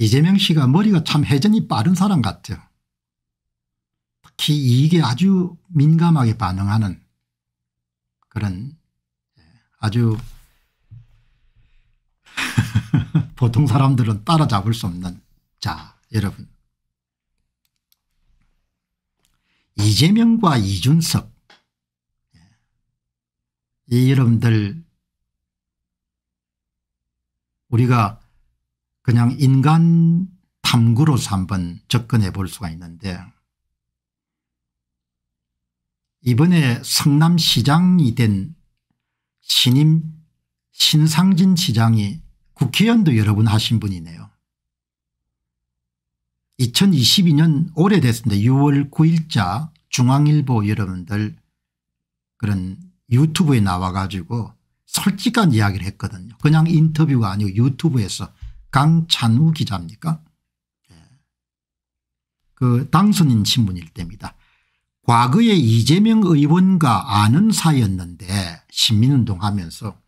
이재명 씨가 머리가 참 회전이 빠른 사람 같아요. 특히 이익에 아주 민감하게 반응하는 그런 예, 아주 보통 사람들은 따라잡을 수 없는 자 여러분 이재명과 이준석 예. 이 여러분들 우리가 그냥 인간 탐구로서 한번 접근해 볼 수가 있는데 이번에 성남시장이 된 신임 신상진 시장이 국회의원도 여러 분 하신 분이네요. 2022년 오래됐습니다. 6월 9일자 중앙일보 여러분들 그런 유튜브에 나와 가지고 솔직한 이야기를 했거든요. 그냥 인터뷰가 아니고 유튜브에서 강찬우 기자입니까 예. 그 당선인 신문일 때입니다. 과거에 이재명 의원과 아는 사이였는데 시민운동 하면서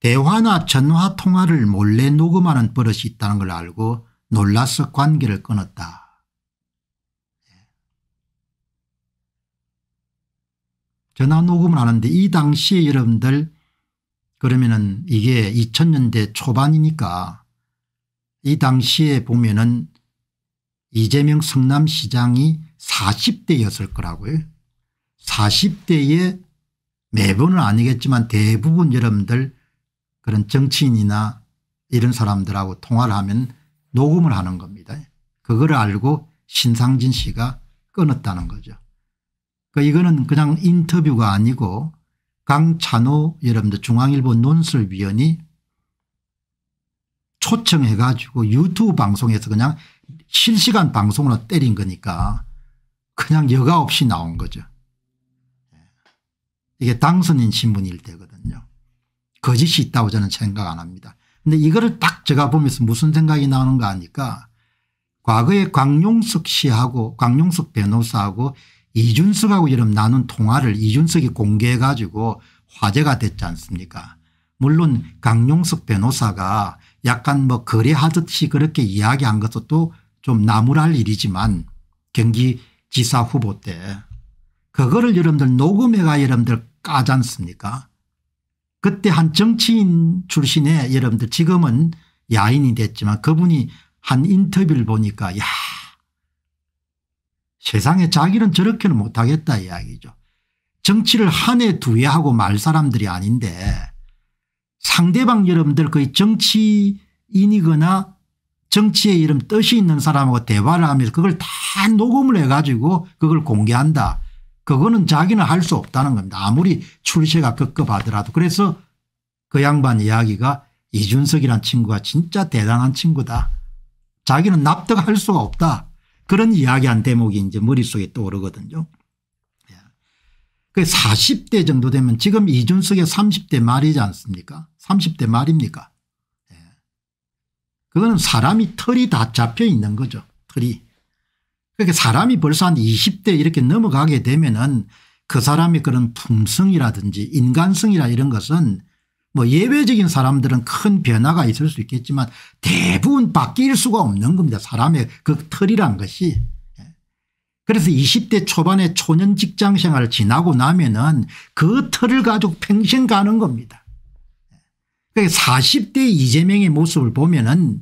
대화나 전화 통화를 몰래 녹음하는 버릇이 있다는 걸 알고 놀라서 관계를 끊었다. 예. 전화 녹음을 하는데 이 당시에 여러분들 그러면은 이게 2000년대 초반이니까 이 당시에 보면은 이재명 성남시장이 40대였을 거라고요. 40대에 매번은 아니겠지만 대부분 여러분들 그런 정치인이나 이런 사람들하고 통화를 하면 녹음을 하는 겁니다. 그거를 알고 신상진 씨가 끊었다는 거죠. 그 이거는 그냥 인터뷰가 아니고 강찬호 여러분들 중앙일보 논술위원이 초청해 가지고 유튜브 방송에서 그냥 실시간 방송으로 때린 거니까 그냥 여가 없이 나온 거죠. 이게 당선인 신분일 때거든요. 거짓이 있다고 저는 생각 안 합니다. 근데 이거를 딱 제가 보면서 무슨 생각이 나오는가 하니까 과거에 광용석 씨하고 광용석 변호사하고 이준석하고 이름 나눈 통화를 이준석이 공개해 가지고 화제가 됐지 않습니까 물론 강용석 변호사가 약간 뭐 거래하듯이 그렇게 이야기한 것도 또좀 나무랄 일이지만 경기지사 후보 때 그거를 여러분들 녹음해가 여러분들 까지 않습니까 그때 한 정치인 출신의 여러분들 지금은 야인이 됐지만 그분이 한 인터뷰를 보니까 야 세상에 자기는 저렇게는 못하겠다 이야기죠. 정치를 한 해 두 해 하고 말 사람들이 아닌데 상대방 여러분들 거의 정치인이거나 정치에 이름 뜻이 있는 사람하고 대화를 하면서 그걸 다 녹음을 해가지고 그걸 공개한다. 그거는 자기는 할 수 없다는 겁니다. 아무리 출세가 급급하더라도. 그래서 그 양반 이야기가 이준석이란 친구가 진짜 대단한 친구다. 자기는 납득할 수가 없다. 그런 이야기한 대목이 이제 머릿속에 떠오르거든요. 그 40대 정도 되면 지금 이준석의 30대 말이지 않습니까 30대 말입니까 예. 그거는 사람이 털이 다 잡혀 있는 거죠 털이 그러니 사람이 벌써 한 20대 이렇게 넘어가게 되면은 그 사람의 그런 품성이라든지 인간성이라 이런 것은 뭐 예외적인 사람들은 큰 변화가 있을 수 있겠지만 대부분 바뀔 수가 없는 겁니다. 사람의 그 털이란 것이. 그래서 20대 초반의 초년 직장 생활을 지나고 나면은 그 틀을 가지고 평생 가는 겁니다. 40대 그러니까 이재명의 모습을 보면은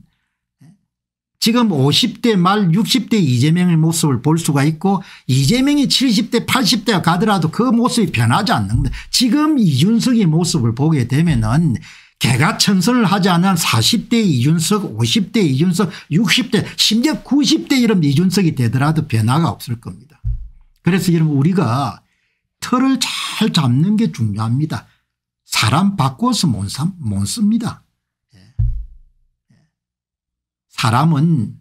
지금 50대 말 60대 이재명의 모습을 볼 수가 있고 이재명이 70대 80대가 가더라도 그 모습이 변하지 않는다. 지금 이준석의 모습을 보게 되면 은 개가 천선을 하지 않은 40대 이준석 50대 이준석 60대 심지어 90대 이런 이준석이 되더라도 변화가 없을 겁니다. 그래서 여러분 우리가 털을 잘 잡는 게 중요합니다. 사람 바꿔서 못, 삼, 못 씁니다. 예. 예. 사람은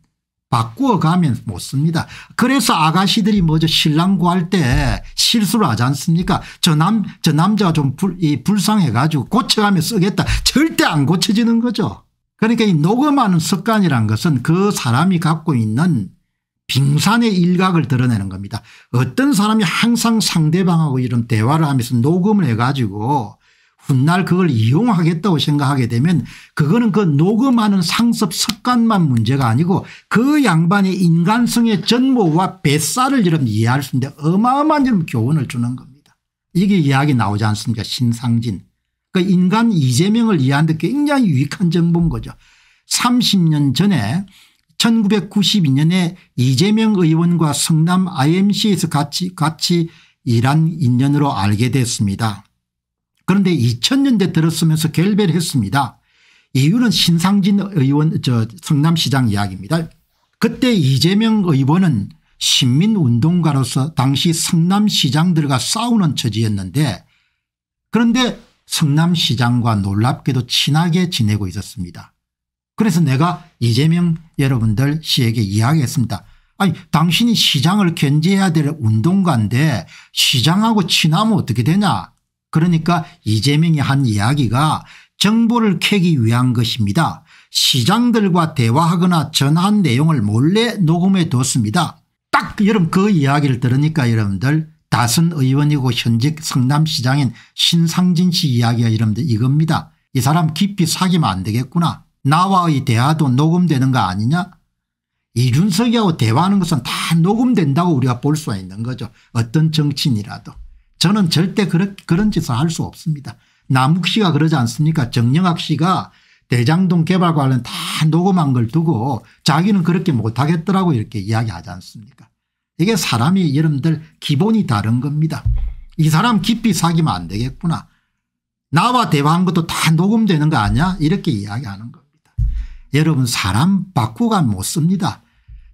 바꾸어 가면 못 씁니다. 그래서 아가씨들이 뭐죠 신랑 구할 때 실수를 하지 않습니까 저 남 저 남자가 좀 불, 이 불쌍해 가지고 고쳐가며 쓰겠다 절대 안 고쳐지는 거죠. 그러니까 이 녹음하는 습관이란 것은 그 사람이 갖고 있는 빙산의 일각을 드러내는 겁니다. 어떤 사람이 항상 상대방하고 이런 대화를 하면서 녹음을 해가지고 훗날 그걸 이용하겠다고 생각하게 되면 그거는 그 녹음하는 상습 습관만 문제가 아니고 그 양반의 인간성의 전모와 뱃살을 여러분 이해할 수 있는데 어마어마한 여러 교훈을 주는 겁니다. 이게 이야기 나오지 않습니까 신상진. 그 인간 이재명을 이해하는데 굉장히 유익한 정보인 거죠. 30년 전에 1992년에 이재명 의원과 성남 imc에서 같이 같이 일한 인연으로 알게 됐습니다. 그런데 2000년대 들었으면서 결별 했습니다. 이유는 신상진 의원 저 성남시장 이야기입니다. 그때 이재명 의원은 신민운동가로서 당시 성남시장들과 싸우는 처지였는데 그런데 성남시장과 놀랍게도 친하게 지내고 있었습니다. 그래서 내가 이재명 여러분들 씨에게 이야기했습니다. 아니 당신이 시장을 견제해야 될 운동가인데 시장하고 친하면 어떻게 되냐 그러니까 이재명이 한 이야기가 정보를 캐기 위한 것입니다. 시장들과 대화하거나 전한 내용을 몰래 녹음해 뒀습니다. 딱 여러분 그 이야기를 들으니까 여러분들 다선 의원이고 현직 성남시장인 신상진 씨 이야기가 여러분들 이겁니다. 이 사람 깊이 사귀면 안 되겠구나. 나와의 대화도 녹음되는 거 아니냐 이준석이하고 대화하는 것은 다 녹음된다고 우리가 볼 수가 있는 거죠. 어떤 정치인이라도. 저는 절대 그런, 그런 짓을 할 수 없습니다. 남욱 씨가 그러지 않습니까 정영학 씨가 대장동 개발 관련 다 녹음한 걸 두고 자기는 그렇게 못하겠더라고 이렇게 이야기하지 않습니까 이게 사람이 여러분들 기본이 다른 겁니다. 이 사람 깊이 사귀면 안 되겠구나. 나와 대화한 것도 다 녹음되는 거 아니야 이렇게 이야기하는 겁니다. 여러분 사람 바꾸가 못 씁니다.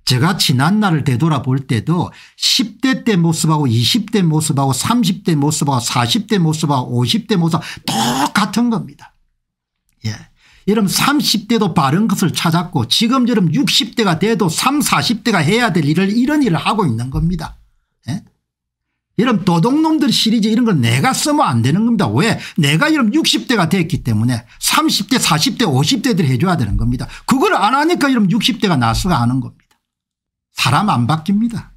제가 지난 날을 되돌아볼 때도 10대 때 모습하고 20대 모습하고 30대 모습하고 40대 모습하고 50대 모습 똑같은 겁니다. 예. 여러분 30대도 바른 것을 찾았고 지금처럼 60대가 돼도 3, 40대가 해야 될 일을 이런 일을 하고 있는 겁니다. 예? 이런 도둑놈들 시리즈 이런 걸 내가 쓰면 안 되는 겁니다. 왜? 내가 이런 60대가 됐기 때문에 30대, 40대, 50대들 해줘야 되는 겁니다. 그걸 안 하니까 이런 60대가 나스가 하는 겁니다. 사람 안 바뀝니다.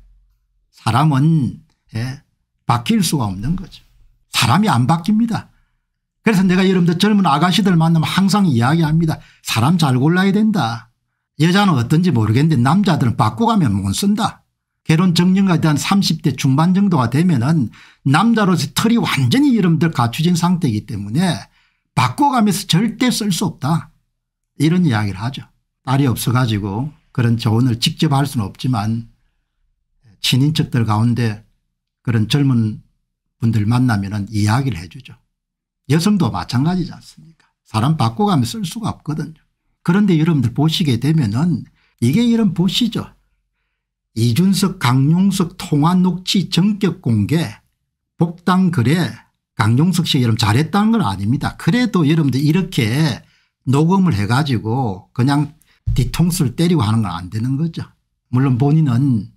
사람은 예, 바뀔 수가 없는 거죠. 사람이 안 바뀝니다. 그래서 내가 여러분들 젊은 아가씨들 만나면 항상 이야기합니다. 사람 잘 골라야 된다. 여자는 어떤지 모르겠는데 남자들은 바꿔가면 못 쓴다. 결혼 정년에 대한 30대 중반 정도가 되면 은 남자로서 털이 완전히 여러분들 갖춰진 상태이기 때문에 바꿔가면서 절대 쓸 수 없다. 이런 이야기를 하죠. 딸이 없어가지고 그런 조언을 직접 할 수는 없지만 친인척들 가운데 그런 젊은 분들 만나면 이야기를 해 주죠. 여성도 마찬가지지 않습니까 사람 바꿔가면 쓸 수가 없거든요. 그런데 여러분들 보시게 되면 은 이게 이런 보시죠. 이준석 강용석 통화 녹취 전격 공개 복당 글에 강용석 씨 여러분 잘했다는 건 아닙니다. 그래도 여러분들 이렇게 녹음을 해가지고 그냥 뒤통수를 때리고 하는 건 안 되는 거죠. 물론 본인은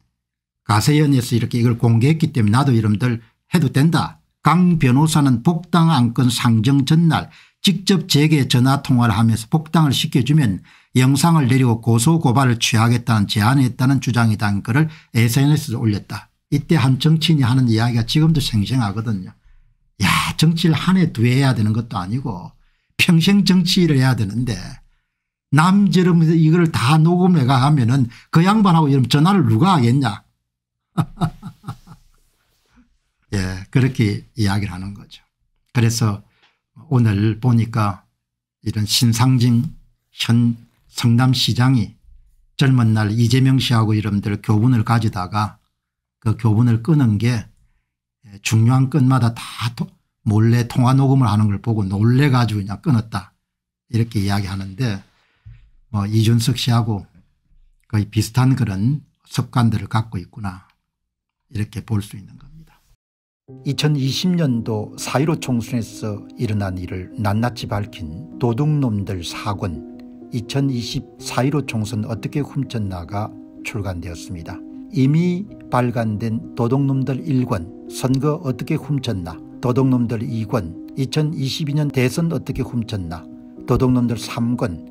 가세연에서 이렇게 이걸 공개했기 때문에 나도 이름들 해도 된다. 강 변호사는 복당 안건 상정 전날 직접 제게 전화 통화를 하면서 복당을 시켜주면 영상을 내리고 고소고발을 취하겠다는 제안을 했다는 주장이 단글을 SNS에 올렸다. 이때 한 정치인이 하는 이야기가 지금도 생생하거든요. 야 정치를 한 해 두 해 해야 되는 것도 아니고 평생 정치를 해야 되는데 남처서 이걸 다 녹음해가 하면은 그 양반하고 이런 전화를 누가 하겠냐. 예, 그렇게 이야기를 하는 거죠. 그래서 오늘 보니까 이런 신상징 현 성남시장이 젊은 날 이재명 씨하고 이름들 교분을 가지다가 그 교분을 끊은 게 중요한 끝마다다 몰래 통화 녹음을 하는 걸 보고 놀래가지고 그냥 끊었다 이렇게 이야기하는데 뭐 이준석 씨하고 거의 비슷한 그런 습관들을 갖고 있구나 이렇게 볼 수 있는 겁니다. 2020년도 4.15 총선에서 일어난 일을 낱낱이 밝힌 도둑놈들 4권 2020 4.15 총선 어떻게 훔쳤나가 출간되었습니다. 이미 발간된 도둑놈들 1권 선거 어떻게 훔쳤나 도둑놈들 2권 2022년 대선 어떻게 훔쳤나 도둑놈들 3권